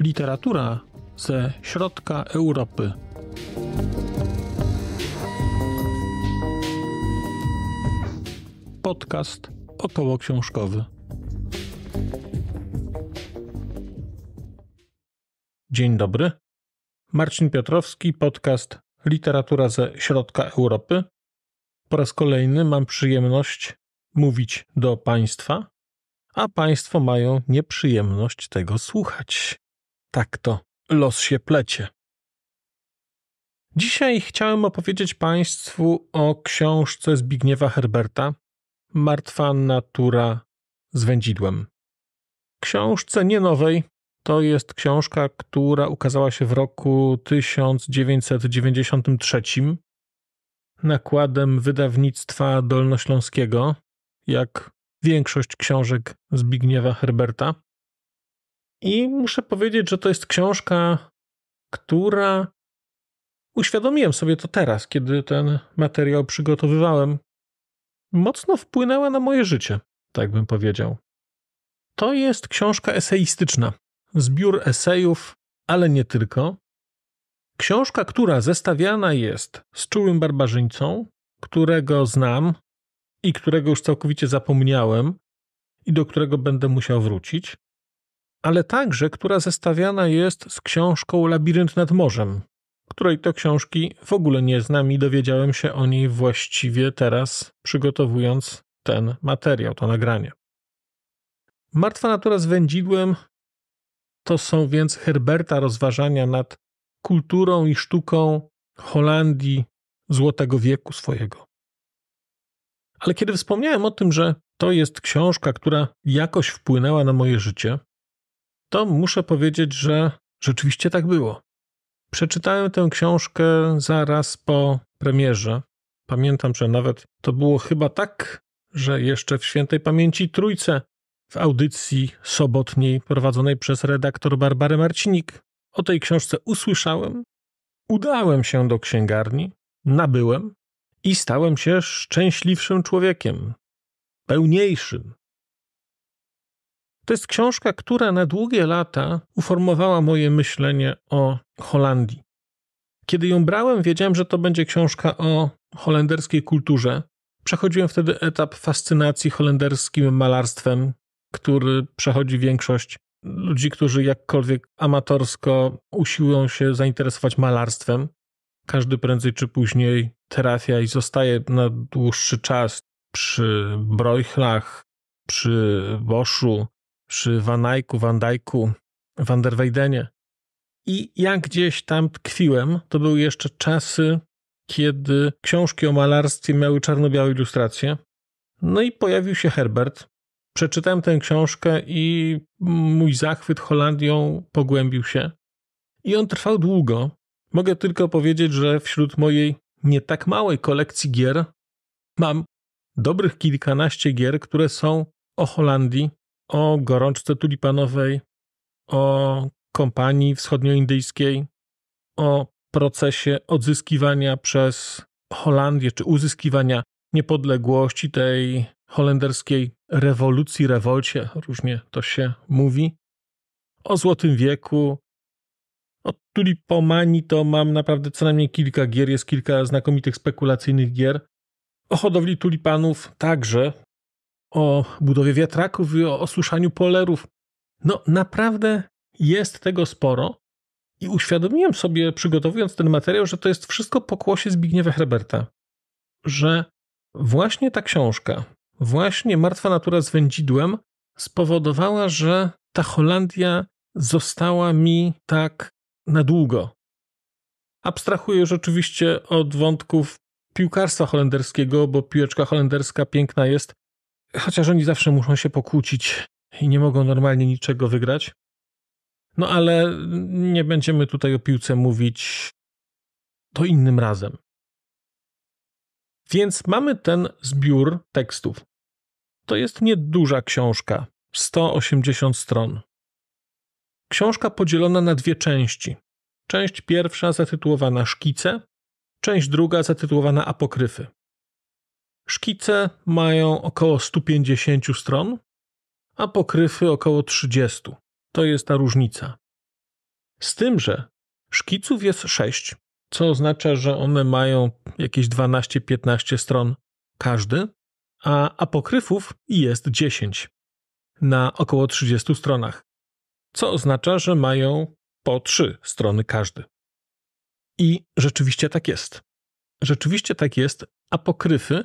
Literatura ze środka Europy. Podcast około książkowy. Dzień dobry. Marcin Piotrowski, podcast literatura ze środka Europy. Po raz kolejny mam przyjemność mówić do Państwa, a Państwo mają nieprzyjemność tego słuchać. Tak to los się plecie. Dzisiaj chciałem opowiedzieć Państwu o książce Zbigniewa Herberta Martwa natura z wędzidłem. Książce nie nowej, to jest książka, która ukazała się w roku 1993 nakładem wydawnictwa dolnośląskiego, jak większość książek Zbigniewa Herberta. I muszę powiedzieć, że to jest książka, która uświadomiłem sobie to teraz, kiedy ten materiał przygotowywałem, mocno wpłynęła na moje życie, tak bym powiedział. To jest książka eseistyczna zbiór esejów, ale nie tylko. Książka, która zestawiana jest z czułym barbarzyńcą, którego znam i którego już całkowicie zapomniałem i do którego będę musiał wrócić, ale także, która zestawiana jest z książką Labirynt nad Morzem, której to książki w ogóle nie znam i dowiedziałem się o niej właściwie teraz, przygotowując ten materiał, to nagranie. Martwa natura z wędzidłem to są więc Herberta rozważania nad kulturą i sztuką Holandii złotego wieku swojego. Ale kiedy wspomniałem o tym, że to jest książka, która jakoś wpłynęła na moje życie, to muszę powiedzieć, że rzeczywiście tak było. Przeczytałem tę książkę zaraz po premierze. Pamiętam, że nawet to było chyba tak, że jeszcze w świętej pamięci Trójce w audycji sobotniej prowadzonej przez redaktor Barbarę Marcinik. O tej książce usłyszałem, udałem się do księgarni, nabyłem i stałem się szczęśliwszym człowiekiem, pełniejszym. To jest książka, która na długie lata uformowała moje myślenie o Holandii. Kiedy ją brałem, wiedziałem, że to będzie książka o holenderskiej kulturze. Przechodziłem wtedy etap fascynacji holenderskim malarstwem, który przechodzi większość ludzi, którzy jakkolwiek amatorsko usiłują się zainteresować malarstwem. Każdy prędzej czy później trafia i zostaje na dłuższy czas przy Broichlach, przy Boszu, przy Vanajku, Wandajku, Van der Weydenie. I ja gdzieś tam tkwiłem, to były jeszcze czasy, kiedy książki o malarstwie miały czarno-białe ilustracje. No i pojawił się Herbert, przeczytałem tę książkę i mój zachwyt Holandią pogłębił się. I on trwał długo. Mogę tylko powiedzieć, że wśród mojej nie tak małej kolekcji gier mam dobrych kilkanaście gier, które są o Holandii, o gorączce tulipanowej, o kompanii wschodnioindyjskiej, o procesie odzyskiwania przez Holandię czy uzyskiwania niepodległości tej holenderskiej rewolucji, rewolcie, różnie to się mówi, o Złotym Wieku. o Tulipomanii to mam naprawdę co najmniej kilka gier, jest kilka znakomitych spekulacyjnych gier. O hodowli tulipanów także, o budowie wiatraków i o osuszaniu polerów. No naprawdę jest tego sporo i uświadomiłem sobie, przygotowując ten materiał, że to jest wszystko pokłosie Zbigniewa Herberta. Że właśnie ta książka, właśnie martwa natura z wędzidłem spowodowała, że ta Holandia została mi tak na długo. Abstrahuję już oczywiście od wątków piłkarstwa holenderskiego, bo piłeczka holenderska piękna jest, chociaż oni zawsze muszą się pokłócić i nie mogą normalnie niczego wygrać. No ale nie będziemy tutaj o piłce mówić to innym razem. Więc mamy ten zbiór tekstów. To jest nieduża książka, 180 stron. Książka podzielona na dwie części. Część pierwsza zatytułowana Szkice, część druga zatytułowana Apokryfy. Szkice mają około 150 stron, apokryfy około 30. To jest ta różnica. Z tym, że szkiców jest 6, co oznacza, że one mają jakieś 12-15 stron każdy, a apokryfów jest 10 na około 30 stronach, co oznacza, że mają po 3 strony każdy. I rzeczywiście tak jest. Rzeczywiście tak jest. Apokryfy,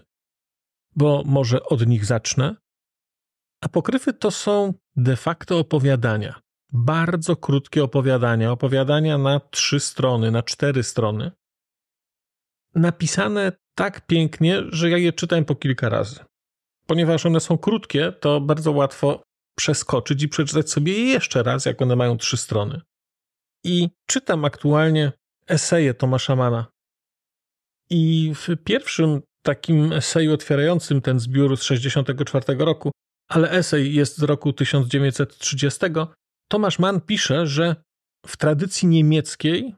bo może od nich zacznę. Apokryfy to są de facto opowiadania bardzo krótkie opowiadania, opowiadania na trzy strony, na cztery strony, napisane tak pięknie, że ja je czytałem po kilka razy. Ponieważ one są krótkie, to bardzo łatwo przeskoczyć i przeczytać sobie je jeszcze raz, jak one mają trzy strony. I czytam aktualnie eseje Tomasza Mana. I w pierwszym takim eseju otwierającym ten zbiór z 1964 roku, ale esej jest z roku 1930, Tomasz Mann pisze, że w tradycji niemieckiej,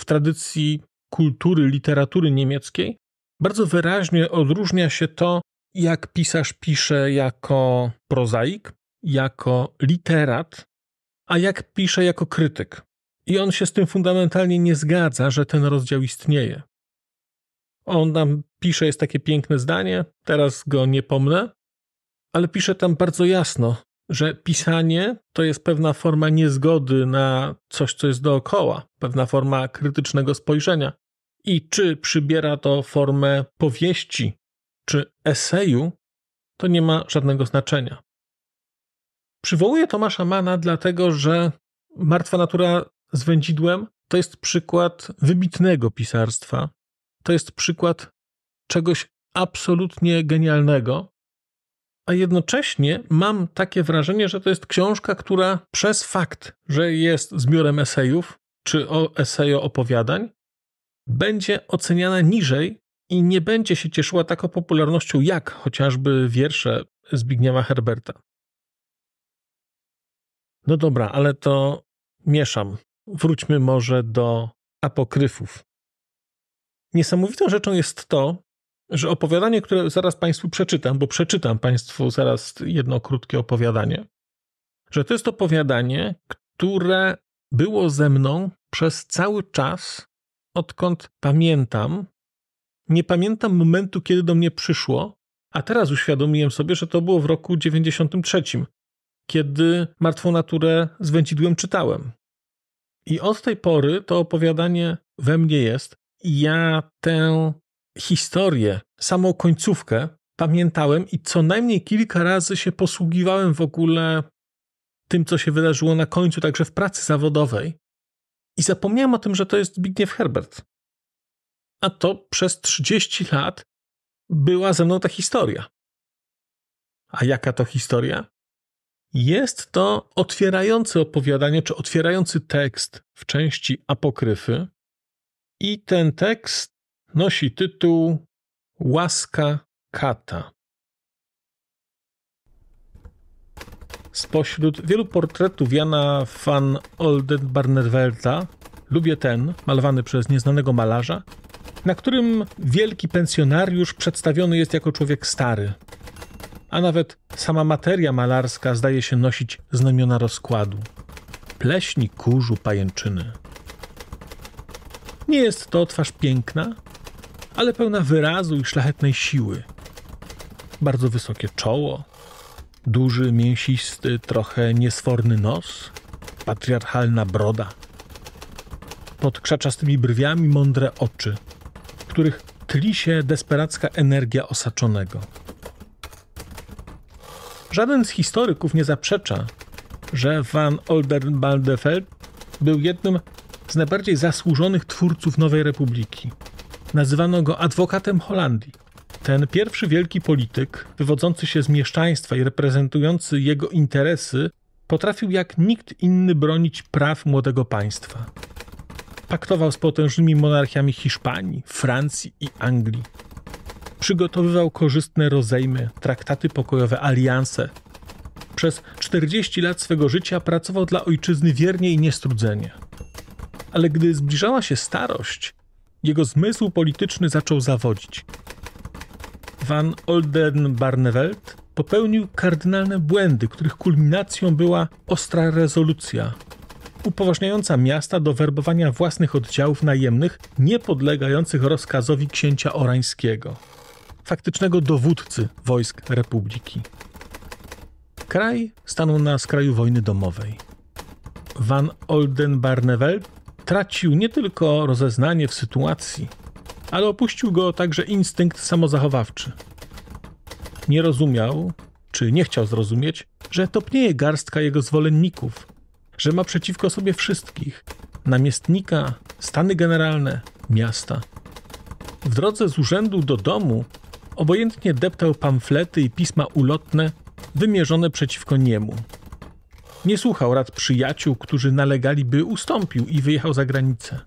w tradycji kultury, literatury niemieckiej, bardzo wyraźnie odróżnia się to, jak pisarz pisze jako prozaik, jako literat, a jak pisze jako krytyk. I on się z tym fundamentalnie nie zgadza, że ten rozdział istnieje. On nam pisze, jest takie piękne zdanie, teraz go nie pomnę, ale pisze tam bardzo jasno, że pisanie to jest pewna forma niezgody na coś, co jest dookoła, pewna forma krytycznego spojrzenia. I czy przybiera to formę powieści czy eseju, to nie ma żadnego znaczenia. Przywołuję Tomasza Mana dlatego, że Martwa Natura z Wędzidłem to jest przykład wybitnego pisarstwa. To jest przykład czegoś absolutnie genialnego, a jednocześnie mam takie wrażenie, że to jest książka, która przez fakt, że jest zbiorem esejów czy o esejo opowiadań, będzie oceniana niżej i nie będzie się cieszyła taką popularnością jak chociażby wiersze Zbigniewa Herberta. No dobra, ale to mieszam. Wróćmy może do apokryfów. Niesamowitą rzeczą jest to, że opowiadanie, które zaraz Państwu przeczytam, bo przeczytam Państwu zaraz jedno krótkie opowiadanie, że to jest opowiadanie, które było ze mną przez cały czas, odkąd pamiętam. Nie pamiętam momentu, kiedy do mnie przyszło, a teraz uświadomiłem sobie, że to było w roku 93, kiedy Martwą Naturę z wędzidłem czytałem. I od tej pory to opowiadanie we mnie jest. Ja tę historię, samą końcówkę pamiętałem i co najmniej kilka razy się posługiwałem w ogóle tym, co się wydarzyło na końcu, także w pracy zawodowej. I zapomniałem o tym, że to jest Zbigniew Herbert. A to przez 30 lat była ze mną ta historia. A jaka to historia? Jest to otwierające opowiadanie, czy otwierający tekst w części apokryfy. I ten tekst Nosi tytuł Łaska kata. Spośród wielu portretów Jana van Oldenbarnevelta lubię ten, malowany przez nieznanego malarza, na którym wielki pensjonariusz przedstawiony jest jako człowiek stary, a nawet sama materia malarska zdaje się nosić znamiona rozkładu. Pleśni kurzu pajęczyny. Nie jest to twarz piękna, ale pełna wyrazu i szlachetnej siły. Bardzo wysokie czoło, duży, mięsisty, trochę niesforny nos, patriarchalna broda. Pod krzaczastymi brwiami mądre oczy, w których tli się desperacka energia osaczonego. Żaden z historyków nie zaprzecza, że van Oldenbaldefeld był jednym z najbardziej zasłużonych twórców Nowej Republiki. Nazywano go adwokatem Holandii. Ten pierwszy wielki polityk, wywodzący się z mieszczaństwa i reprezentujący jego interesy, potrafił jak nikt inny bronić praw młodego państwa. Paktował z potężnymi monarchiami Hiszpanii, Francji i Anglii. Przygotowywał korzystne rozejmy, traktaty pokojowe, alianse. Przez 40 lat swego życia pracował dla ojczyzny wiernie i niestrudzenie. Ale gdy zbliżała się starość, jego zmysł polityczny zaczął zawodzić. Van Oldenbarnevelt popełnił kardynalne błędy, których kulminacją była ostra rezolucja, upoważniająca miasta do werbowania własnych oddziałów najemnych, niepodlegających rozkazowi księcia Orańskiego, faktycznego dowódcy wojsk republiki. Kraj stanął na skraju wojny domowej. Van Oldenbarnevelt tracił nie tylko rozeznanie w sytuacji, ale opuścił go także instynkt samozachowawczy. Nie rozumiał, czy nie chciał zrozumieć, że topnieje garstka jego zwolenników, że ma przeciwko sobie wszystkich namiestnika, stany generalne, miasta. W drodze z urzędu do domu obojętnie deptał pamflety i pisma ulotne wymierzone przeciwko niemu. Nie słuchał rad przyjaciół, którzy nalegali, by ustąpił i wyjechał za granicę.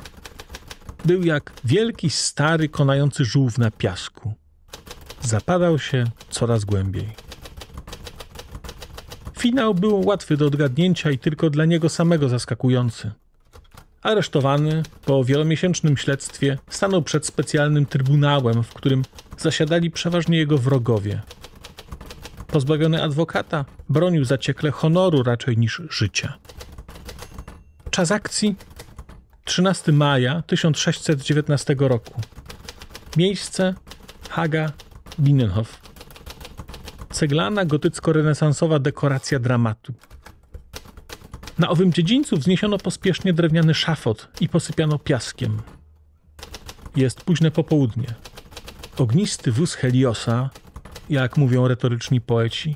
Był jak wielki stary konający żółw na piasku. Zapadał się coraz głębiej. Finał był łatwy do odgadnięcia i tylko dla niego samego zaskakujący. Aresztowany po wielomiesięcznym śledztwie stanął przed specjalnym trybunałem, w którym zasiadali przeważnie jego wrogowie, Pozbawiony adwokata, bronił zaciekle honoru raczej niż życia. Czas akcji 13 maja 1619 roku. Miejsce Haga Binnenhof. Ceglana gotycko-renesansowa dekoracja dramatu. Na owym dziedzińcu wzniesiono pospiesznie drewniany szafot i posypiano piaskiem. Jest późne popołudnie. Ognisty wóz Heliosa jak mówią retoryczni poeci,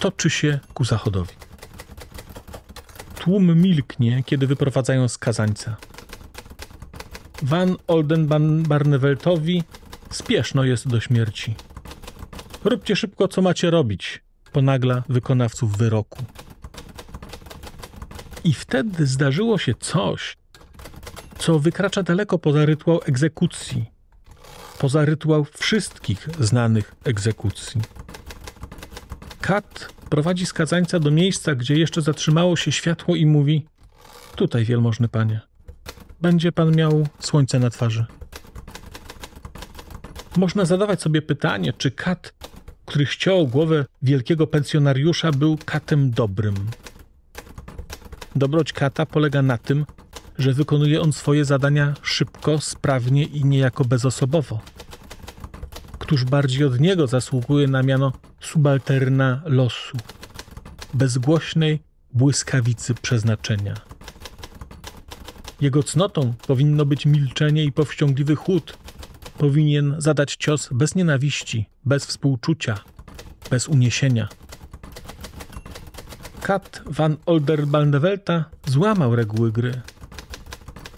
toczy się ku zachodowi. Tłum milknie, kiedy wyprowadzają skazańca. Van Oldenbarneweltowi spieszno jest do śmierci. Róbcie szybko, co macie robić, ponagla wykonawców wyroku. I wtedy zdarzyło się coś, co wykracza daleko poza rytuał egzekucji – poza rytuał wszystkich znanych egzekucji. Kat prowadzi skazańca do miejsca, gdzie jeszcze zatrzymało się światło i mówi Tutaj, wielmożny panie, będzie pan miał słońce na twarzy. Można zadawać sobie pytanie, czy kat, który chciał głowę wielkiego pensjonariusza, był katem dobrym. Dobroć kata polega na tym, że wykonuje on swoje zadania szybko, sprawnie i niejako bezosobowo któż bardziej od niego zasługuje na miano subalterna losu, bezgłośnej błyskawicy przeznaczenia. Jego cnotą powinno być milczenie i powściągliwy chłód. Powinien zadać cios bez nienawiści, bez współczucia, bez uniesienia. Kat van Olderbandewelta złamał reguły gry.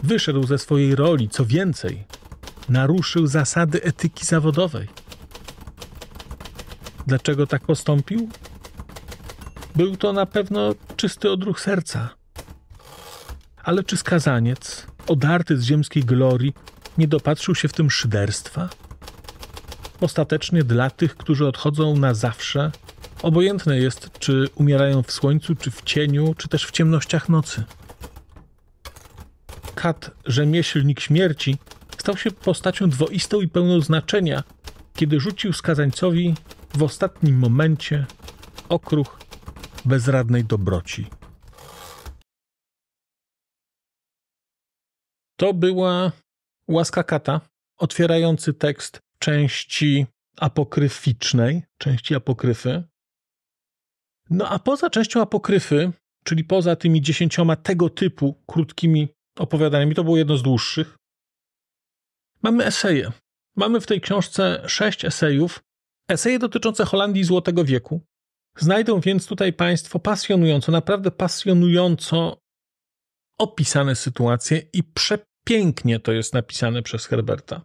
Wyszedł ze swojej roli, co więcej, naruszył zasady etyki zawodowej. Dlaczego tak postąpił? Był to na pewno czysty odruch serca. Ale czy skazaniec, odarty z ziemskiej glorii, nie dopatrzył się w tym szyderstwa? Ostatecznie dla tych, którzy odchodzą na zawsze, obojętne jest, czy umierają w słońcu, czy w cieniu, czy też w ciemnościach nocy. Kat, rzemieślnik śmierci, stał się postacią dwoistą i pełną znaczenia, kiedy rzucił skazańcowi w ostatnim momencie okruch bezradnej dobroci. To była łaska kata, otwierający tekst części apokryficznej, części apokryfy. No a poza częścią apokryfy, czyli poza tymi dziesięcioma tego typu krótkimi opowiadaniami, to było jedno z dłuższych, mamy eseje. Mamy w tej książce sześć esejów, Eseje dotyczące Holandii Złotego Wieku znajdą więc tutaj Państwo pasjonująco, naprawdę pasjonująco opisane sytuacje i przepięknie to jest napisane przez Herberta.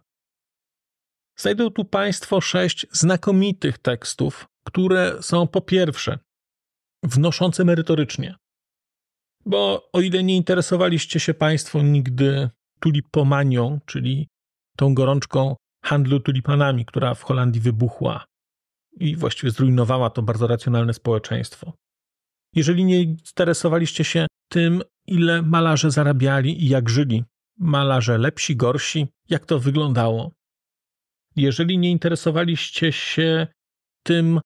Znajdą tu Państwo sześć znakomitych tekstów, które są po pierwsze wnoszące merytorycznie, bo o ile nie interesowaliście się Państwo nigdy tulipomanią, czyli tą gorączką handlu tulipanami, która w Holandii wybuchła i właściwie zrujnowała to bardzo racjonalne społeczeństwo. Jeżeli nie interesowaliście się tym, ile malarze zarabiali i jak żyli, malarze lepsi, gorsi, jak to wyglądało, jeżeli nie interesowaliście się tym,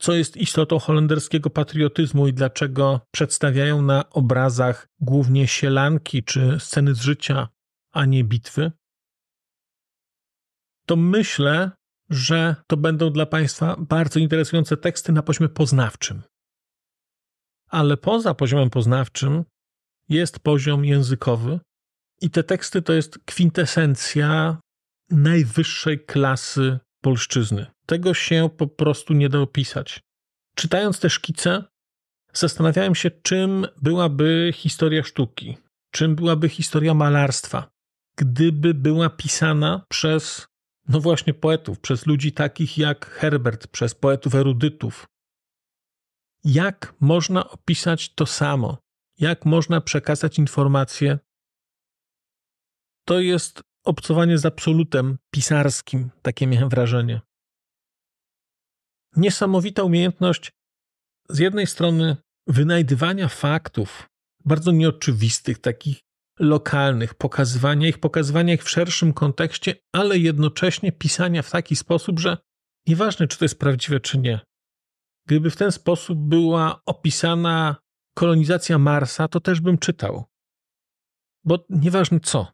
co jest istotą holenderskiego patriotyzmu i dlaczego przedstawiają na obrazach głównie sielanki czy sceny z życia, a nie bitwy, to myślę, że to będą dla Państwa bardzo interesujące teksty na poziomie poznawczym. Ale poza poziomem poznawczym jest poziom językowy i te teksty to jest kwintesencja najwyższej klasy polszczyzny. Tego się po prostu nie da opisać. Czytając te szkice, zastanawiałem się, czym byłaby historia sztuki, czym byłaby historia malarstwa, gdyby była pisana przez no właśnie poetów, przez ludzi takich jak Herbert, przez poetów erudytów. Jak można opisać to samo? Jak można przekazać informację? To jest obcowanie z absolutem pisarskim, takie miałem wrażenie. Niesamowita umiejętność z jednej strony wynajdywania faktów, bardzo nieoczywistych, takich lokalnych, pokazywania ich, pokazywania ich w szerszym kontekście, ale jednocześnie pisania w taki sposób, że nieważne, czy to jest prawdziwe, czy nie. Gdyby w ten sposób była opisana kolonizacja Marsa, to też bym czytał. Bo nieważne co,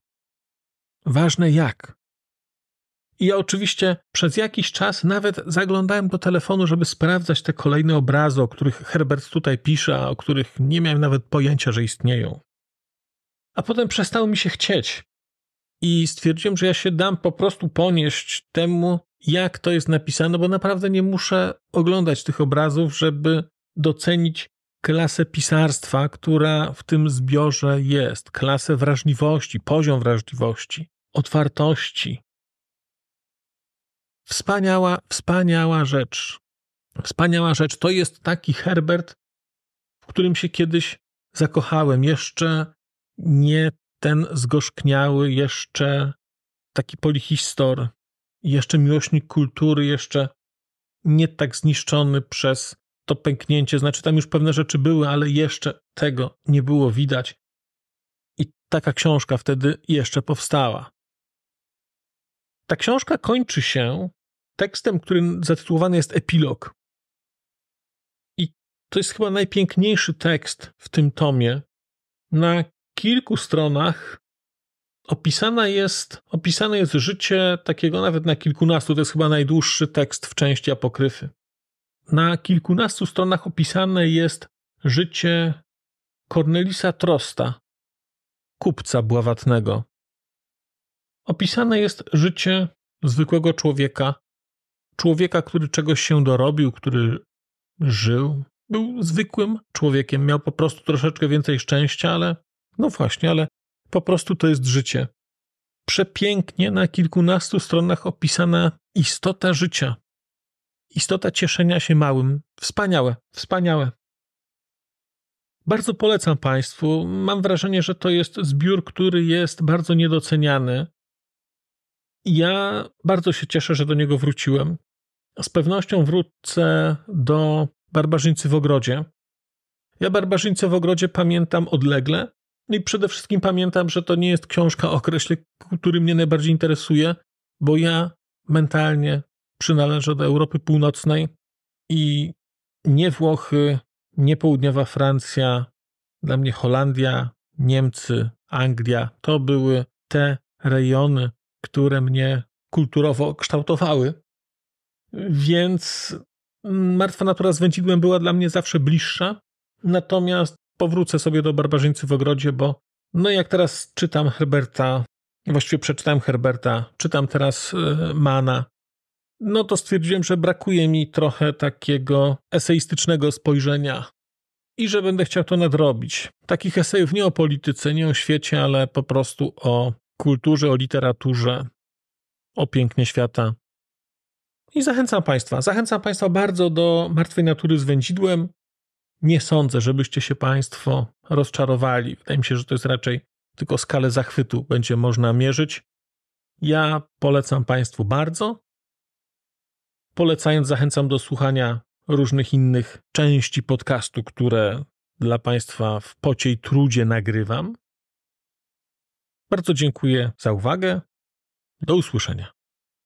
ważne jak. I ja oczywiście przez jakiś czas nawet zaglądałem do telefonu, żeby sprawdzać te kolejne obrazy, o których Herbert tutaj pisze, a o których nie miałem nawet pojęcia, że istnieją a potem przestało mi się chcieć. I stwierdziłem, że ja się dam po prostu ponieść temu, jak to jest napisane, bo naprawdę nie muszę oglądać tych obrazów, żeby docenić klasę pisarstwa, która w tym zbiorze jest, klasę wrażliwości, poziom wrażliwości, otwartości. Wspaniała, wspaniała rzecz. Wspaniała rzecz. To jest taki Herbert, w którym się kiedyś zakochałem. Jeszcze nie ten zgorzkniały jeszcze taki polihistor, jeszcze miłośnik kultury, jeszcze nie tak zniszczony przez to pęknięcie. Znaczy, tam już pewne rzeczy były, ale jeszcze tego nie było widać. I taka książka wtedy jeszcze powstała. Ta książka kończy się tekstem, który zatytułowany jest Epilog. I to jest chyba najpiękniejszy tekst w tym tomie, na kilku stronach opisana jest, opisane jest życie takiego nawet na kilkunastu, to jest chyba najdłuższy tekst w części apokryfy. Na kilkunastu stronach opisane jest życie Cornelisa Trosta, kupca bławatnego. Opisane jest życie zwykłego człowieka, człowieka, który czegoś się dorobił, który żył, był zwykłym człowiekiem, miał po prostu troszeczkę więcej szczęścia, ale no właśnie, ale po prostu to jest życie. Przepięknie na kilkunastu stronach opisana istota życia. Istota cieszenia się małym. Wspaniałe, wspaniałe. Bardzo polecam Państwu. Mam wrażenie, że to jest zbiór, który jest bardzo niedoceniany. Ja bardzo się cieszę, że do niego wróciłem. Z pewnością wrócę do Barbarzyńcy w Ogrodzie. Ja Barbarzyńcę w Ogrodzie pamiętam odlegle, no i przede wszystkim pamiętam, że to nie jest książka o określe, który mnie najbardziej interesuje, bo ja mentalnie przynależę do Europy Północnej i nie Włochy, nie południowa Francja, dla mnie Holandia, Niemcy, Anglia to były te rejony, które mnie kulturowo kształtowały. Więc martwa natura z wędzidłem była dla mnie zawsze bliższa. Natomiast powrócę sobie do barbarzyńcy w ogrodzie, bo no jak teraz czytam Herberta, właściwie przeczytałem Herberta, czytam teraz e, Mana, no to stwierdziłem, że brakuje mi trochę takiego eseistycznego spojrzenia i że będę chciał to nadrobić. Takich esejów nie o polityce, nie o świecie, ale po prostu o kulturze, o literaturze, o pięknie świata. I zachęcam Państwa, zachęcam Państwa bardzo do Martwej Natury z Wędzidłem nie sądzę, żebyście się Państwo rozczarowali. Wydaje mi się, że to jest raczej tylko skalę zachwytu będzie można mierzyć. Ja polecam Państwu bardzo. Polecając, zachęcam do słuchania różnych innych części podcastu, które dla Państwa w pocie i trudzie nagrywam. Bardzo dziękuję za uwagę. Do usłyszenia.